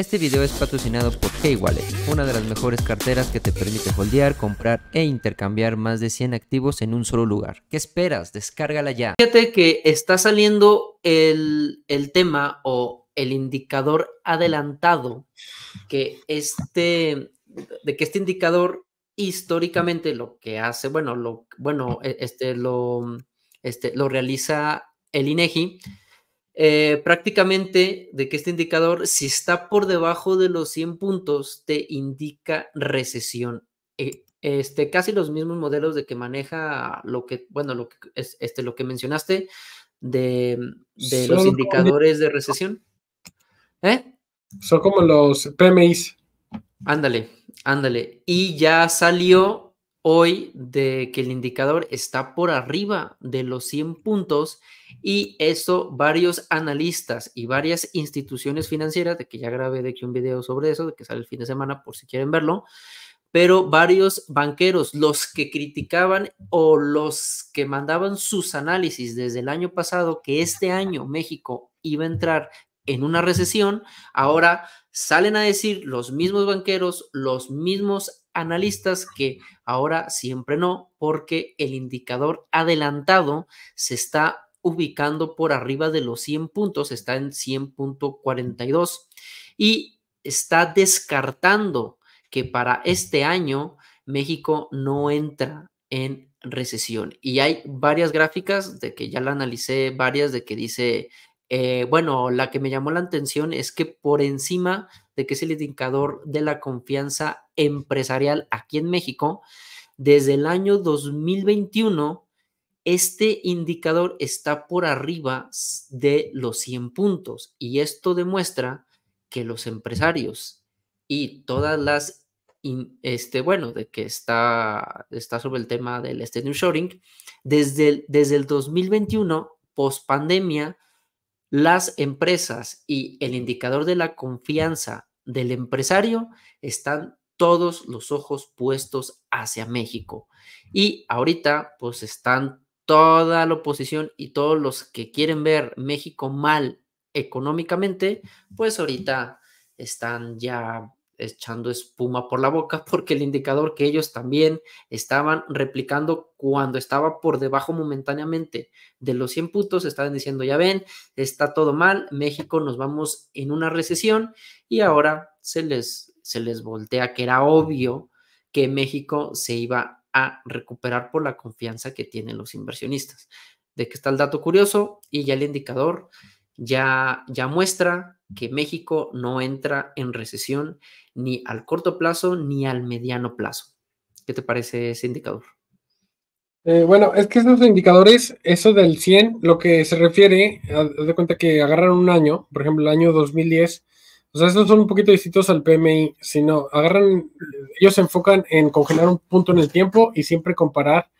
Este video es patrocinado por Keywallet, una de las mejores carteras que te permite holdear, comprar e intercambiar más de 100 activos en un solo lugar. ¿Qué esperas? Descárgala ya. Fíjate que está saliendo el, tema o el indicador adelantado que este de que este indicador históricamente lo que hace, bueno, lo bueno, e, este lo este, lo realiza el INEGI eh, prácticamente de que este indicador, si está por debajo de los 100 puntos, te indica recesión. Eh, este, casi los mismos modelos de que maneja lo que, bueno, lo que, es, este, lo que mencionaste de, los indicadores de recesión. ¿Eh? Son como los PMIs. Ándale, ándale. Y ya salió hoy de que el indicador está por arriba de los 100 puntos y eso varios analistas y varias instituciones financieras, de que ya grabé de aquí un video sobre eso, de que sale el fin de semana por si quieren verlo, pero varios banqueros, los que criticaban o los que mandaban sus análisis desde el año pasado, que este año México iba a entrar en una recesión, ahora salen a decir los mismos banqueros, los mismos analistas que ahora siempre no, porque el indicador adelantado se está ubicando por arriba de los 100 puntos, está en 100.42 y está descartando que para este año México no entra en recesión. Y hay varias gráficas de que ya la analicé, varias de que dice eh, bueno, la que me llamó la atención es que por encima de que es el indicador de la confianza empresarial aquí en México, desde el año 2021, este indicador está por arriba de los 100 puntos y esto demuestra que los empresarios y todas las, este, bueno, de que está, está sobre el tema del este shoring, desde desde el 2021, post pandemia, las empresas y el indicador de la confianza del empresario están todos los ojos puestos hacia México. Y ahorita pues están toda la oposición y todos los que quieren ver México mal económicamente, pues ahorita están ya echando espuma por la boca porque el indicador que ellos también estaban replicando cuando estaba por debajo momentáneamente de los 100 puntos, estaban diciendo, ya ven, está todo mal, México nos vamos en una recesión y ahora se les, se les voltea que era obvio que México se iba a recuperar por la confianza que tienen los inversionistas. De que está el dato curioso y ya el indicador ya, ya muestra que México no entra en recesión ni al corto plazo ni al mediano plazo. ¿Qué te parece ese indicador? Eh, bueno, es que esos indicadores, eso del 100, lo que se refiere, haz de cuenta que agarran un año, por ejemplo, el año 2010, o sea, esos son un poquito distintos al PMI, sino agarran, ellos se enfocan en congelar un punto en el tiempo y siempre comparar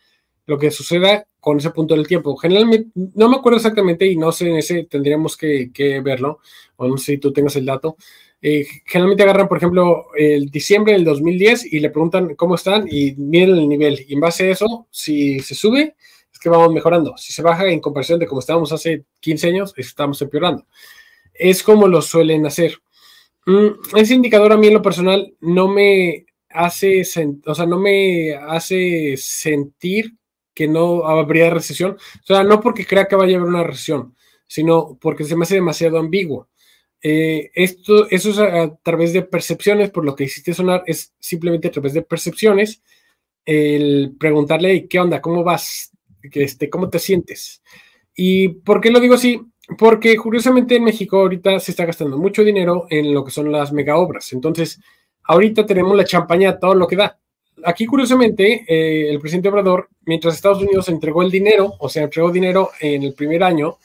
lo que suceda con ese punto del tiempo. Generalmente, no me acuerdo exactamente y no sé, ese tendríamos que, verlo, o no sé si tú tengas el dato. Eh, generalmente agarran, por ejemplo, el diciembre del 2010 y le preguntan cómo están y miden el nivel. Y en base a eso, si se sube, es que vamos mejorando. Si se baja en comparación de cómo estábamos hace 15 años, estamos empeorando. Es como lo suelen hacer. Mm, ese indicador a mí en lo personal no me hace, o sea, no me hace sentir que no habría recesión. O sea, no porque crea que vaya a haber una recesión, sino porque se me hace demasiado ambiguo. Eh, esto, eso es a, través de percepciones, por lo que hiciste sonar, es simplemente a través de percepciones, el preguntarle, ¿qué onda? ¿Cómo vas? Este, ¿Cómo te sientes? ¿Y por qué lo digo así? Porque curiosamente en México ahorita se está gastando mucho dinero en lo que son las mega obras. Entonces, ahorita tenemos la champaña, todo lo que da aquí curiosamente, eh, el presidente Obrador, mientras Estados Unidos entregó el dinero, o sea, entregó dinero en el primer año,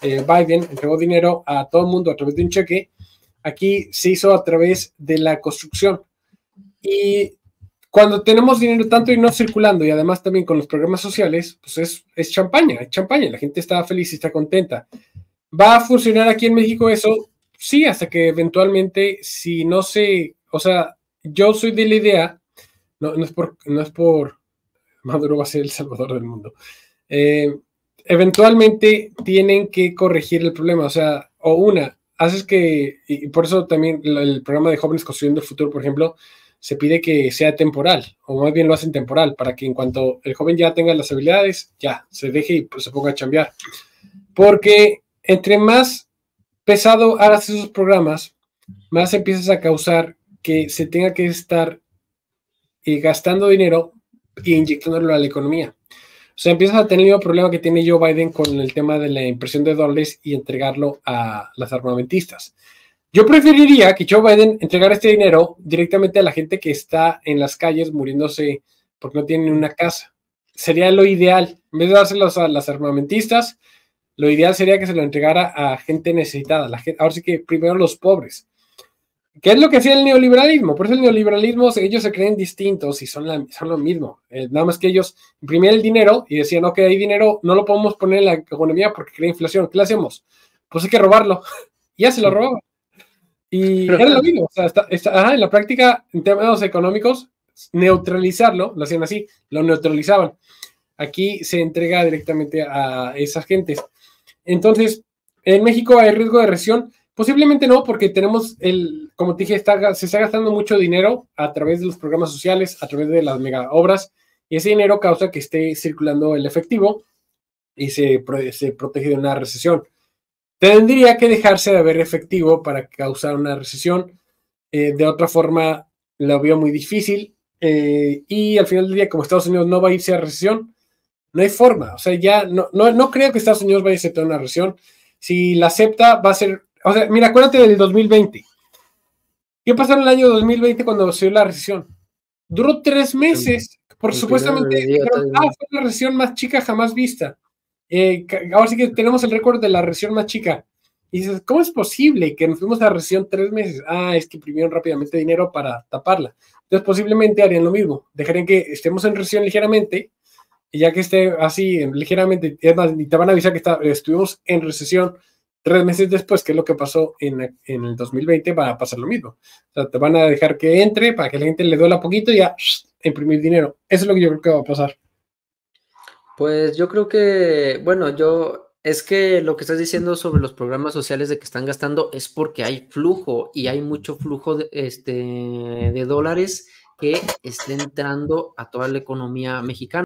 eh, Biden entregó dinero a todo el mundo a través de un cheque, aquí se hizo a través de la construcción. Y cuando tenemos dinero tanto y no circulando, y además también con los programas sociales, pues es, es champaña, es champaña, la gente está feliz y está contenta. ¿Va a funcionar aquí en México eso? Sí, hasta que eventualmente, si no se, o sea, yo soy de la idea no, no, es por, no es por Maduro va a ser el salvador del mundo. Eh, eventualmente tienen que corregir el problema, o sea, o una, haces que, y por eso también el programa de jóvenes construyendo el futuro, por ejemplo, se pide que sea temporal, o más bien lo hacen temporal, para que en cuanto el joven ya tenga las habilidades, ya se deje y pues, se ponga a chambear. Porque entre más pesado hagas esos programas, más empiezas a causar que se tenga que estar y gastando dinero e inyectándolo a la economía. O sea, empiezas a tener el mismo problema que tiene Joe Biden con el tema de la impresión de dólares y entregarlo a las armamentistas. Yo preferiría que Joe Biden entregara este dinero directamente a la gente que está en las calles muriéndose porque no tiene una casa. Sería lo ideal. En vez de dárselos a las armamentistas, lo ideal sería que se lo entregara a gente necesitada. La gente, ahora sí que primero los pobres. ¿Qué es lo que hacía el neoliberalismo? Por eso el neoliberalismo, ellos se creen distintos y son, lo mismo. Eh, nada más que ellos imprimían el dinero y decían, ok, hay dinero, no lo podemos poner en la economía porque crea inflación. ¿Qué hacemos? Pues hay que robarlo. y ya se lo robaban. Y era lo mismo. está, en la práctica, en términos económicos, neutralizarlo, lo hacían así, lo neutralizaban. Aquí se entrega directamente a esas gentes. Entonces, en México hay riesgo de recesión Posiblemente no, porque tenemos el, como te dije, se está gastando mucho dinero a través de los programas sociales, a través de las mega obras, y ese dinero causa que esté circulando el efectivo y se, protege de una recesión. Tendría que dejarse de haber efectivo para causar una recesión. Eh, de otra forma, lo veo muy difícil. Eh, y al final del día, como Estados Unidos no va a irse a recesión, no hay forma. O sea, ya no, no creo que Estados Unidos vaya a aceptar una recesión. Si la acepta, va a ser o sea, mira, acuérdate del 2020. ¿Qué pasó en el año 2020 cuando se dio la recesión? Duró tres meses, por supuestamente, ah, fue la recesión más chica jamás vista. Eh, ahora sí que tenemos el récord de la recesión más chica. Y dices, ¿cómo es posible que nos fuimos a la recesión tres meses? Ah, es que imprimieron rápidamente dinero para taparla. Entonces, posiblemente harían lo mismo. Dejarían que estemos en recesión ligeramente, y ya que esté así ligeramente, es más, ni te van a avisar que estuvimos en recesión tres meses después, que es lo que pasó en, el 2020, va a pasar lo mismo. O sea, te van a dejar que entre para que la gente le duela poquito y ya imprimir dinero. Eso es lo que yo creo que va a pasar. Pues yo creo que, bueno, yo es que lo que estás diciendo sobre los programas sociales de que están gastando es porque hay flujo y hay mucho flujo de, este, de dólares que está entrando a toda la economía mexicana.